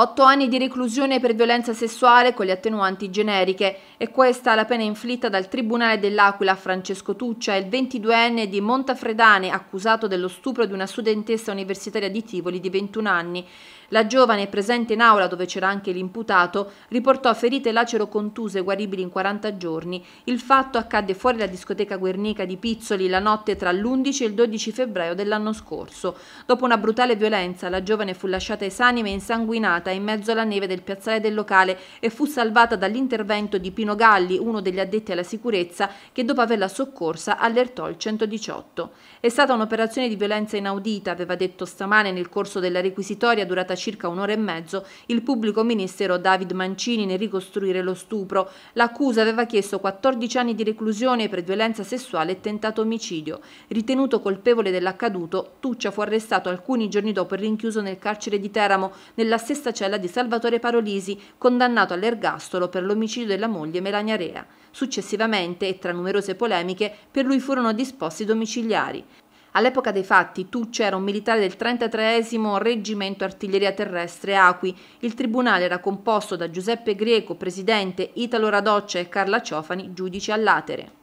8 anni di reclusione per violenza sessuale con le attenuanti generiche e questa la pena inflitta dal Tribunale dell'Aquila a Francesco Tuccia, il 22enne di Montafredane accusato dello stupro di una studentessa universitaria di Tivoli di 21 anni. La giovane, presente in aula dove c'era anche l'imputato, riportò ferite lacero-contuse guaribili in 40 giorni. Il fatto accadde fuori la discoteca Guernica di Pizzoli la notte tra l'11 e il 12 febbraio dell'anno scorso. Dopo una brutale violenza, la giovane fu lasciata esanime e insanguinata scagliata in mezzo alla neve del piazzale del locale e fu salvata dall'intervento di Pino Galli, uno degli addetti alla sicurezza, che dopo averla soccorsa allertò il 118. È stata un'operazione di violenza inaudita, aveva detto stamane nel corso della requisitoria durata circa un'ora e mezzo il pubblico ministero David Mancini nel ricostruire lo stupro. L'accusa aveva chiesto 14 anni di reclusione per violenza sessuale e tentato omicidio. Ritenuto colpevole dell'accaduto, Tuccia fu arrestato alcuni giorni dopo e rinchiuso nel carcere di Teramo, nella stessa cella di Salvatore Parolisi, condannato all'ergastolo per l'omicidio della moglie Melania Rea. Successivamente, e tra numerose polemiche, per lui furono disposti domiciliari. All'epoca dei fatti Tucci era un militare del 33 Reggimento Artiglieria Terrestre Acqui. Il tribunale era composto da Giuseppe Greco, presidente, Italo Radoccia e Carla Ciofani, giudici all'atere.